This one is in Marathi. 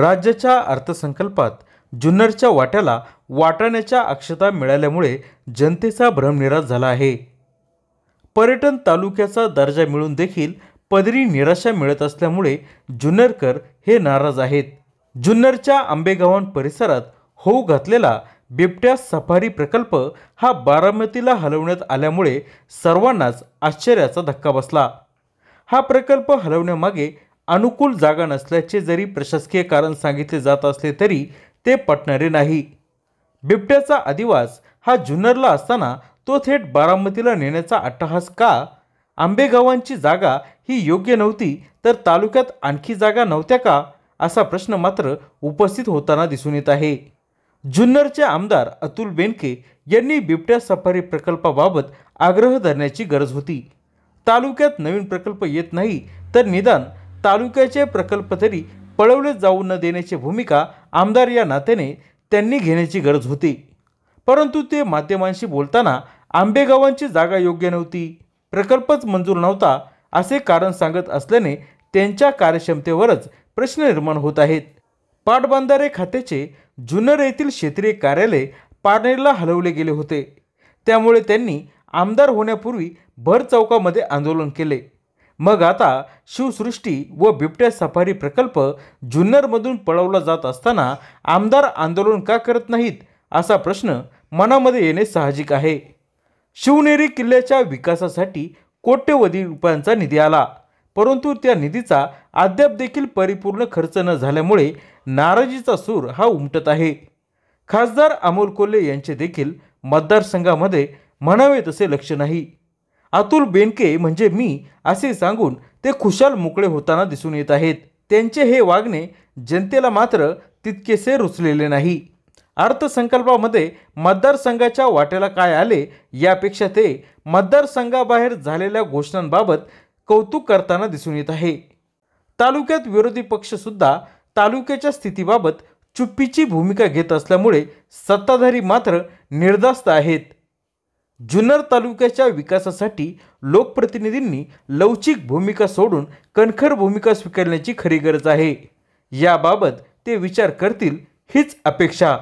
राज्याच्या अर्थसंकल्पात जुन्नरच्या वाट्याला वाटाण्याच्या अक्षता मिळाल्यामुळे जनतेचा भ्रमनिराश झाला आहे पर्यटन तालुक्याचा दर्जा मिळून देखील पदरी निराशा मिळत असल्यामुळे जुन्नरकर हे नाराज आहेत जुन्नरच्या आंबेगावान परिसरात होऊ घातलेला बिबट्या सफारी प्रकल्प हा बारामतीला हलवण्यात आल्यामुळे सर्वांनाच आश्चर्याचा धक्का बसला हा प्रकल्प हलवण्यामागे अनुकूल जागा नसल्याचे जरी प्रशासकीय कारण सांगितले जात असले तरी ते पटणारे नाही बिबट्याचा अधिवास हा जुन्नरला असताना तो थेट बारामतीला नेण्याचा अट्टहास का आंबेगावांची जागा ही योग्य नव्हती तर तालुक्यात आणखी जागा नव्हत्या का असा प्रश्न मात्र उपस्थित होताना दिसून येत आहे जुन्नरचे आमदार अतुल बेनके यांनी बिबट्या सफारी प्रकल्पाबाबत आग्रह धरण्याची गरज होती तालुक्यात नवीन प्रकल्प येत नाही तर निदान तालुक्याचे प्रकल्प तरी पळवले जाऊ न देण्याची भूमिका आमदार या नात्याने त्यांनी घेण्याची गरज होती परंतु ते माध्यमांशी बोलताना आंबेगावांची जागा योग्य नव्हती प्रकल्पच मंजूर नव्हता असे कारण सांगत असल्याने त्यांच्या कार्यक्षमतेवरच प्रश्न निर्माण होत आहेत पाटबंधारे खात्याचे जुन्नर येथील क्षेत्रीय कार्यालय पारनेरला हलवले गेले होते त्यामुळे त्यांनी आमदार होण्यापूर्वी भर चौकामध्ये आंदोलन केले मग आता शिवसृष्टी व बिबट्या सफारी प्रकल्प जुन्नरमधून पळवला जात असताना आमदार आंदोलन का करत नाहीत असा प्रश्न मनामध्ये येणे साहजिक आहे शिवनेरी किल्ल्याच्या विकासासाठी कोट्यवधी रुपयांचा निधी आला परंतु त्या निधीचा अद्याप देखील परिपूर्ण खर्च न झाल्यामुळे नाराजीचा सूर हा उमटत आहे खासदार अमोल कोल्हे यांचे देखील मतदारसंघामध्ये म्हणावे तसे लक्ष नाही अतुल बेनके म्हणजे मी असे सांगून ते खुशाल मोकळे होताना दिसून येत आहेत त्यांचे हे वागणे जनतेला मात्र तितकेसे रुचलेले नाही अर्थसंकल्पामध्ये मतदारसंघाच्या वाट्याला काय आले यापेक्षा ते मतदारसंघाबाहेर झालेल्या घोषणांबाबत कौतुक करताना दिसून येत आहे तालुक्यात विरोधी पक्षसुद्धा तालुक्याच्या स्थितीबाबत चुप्पीची भूमिका घेत असल्यामुळे सत्ताधारी मात्र निर्धास्त आहेत जुन्नर तालुक्याच्या विकासासाठी लोकप्रतिनिधींनी लवचिक भूमिका सोडून कणखर भूमिका स्वीकारण्याची खरी गरज आहे याबाबत ते विचार करतील हीच अपेक्षा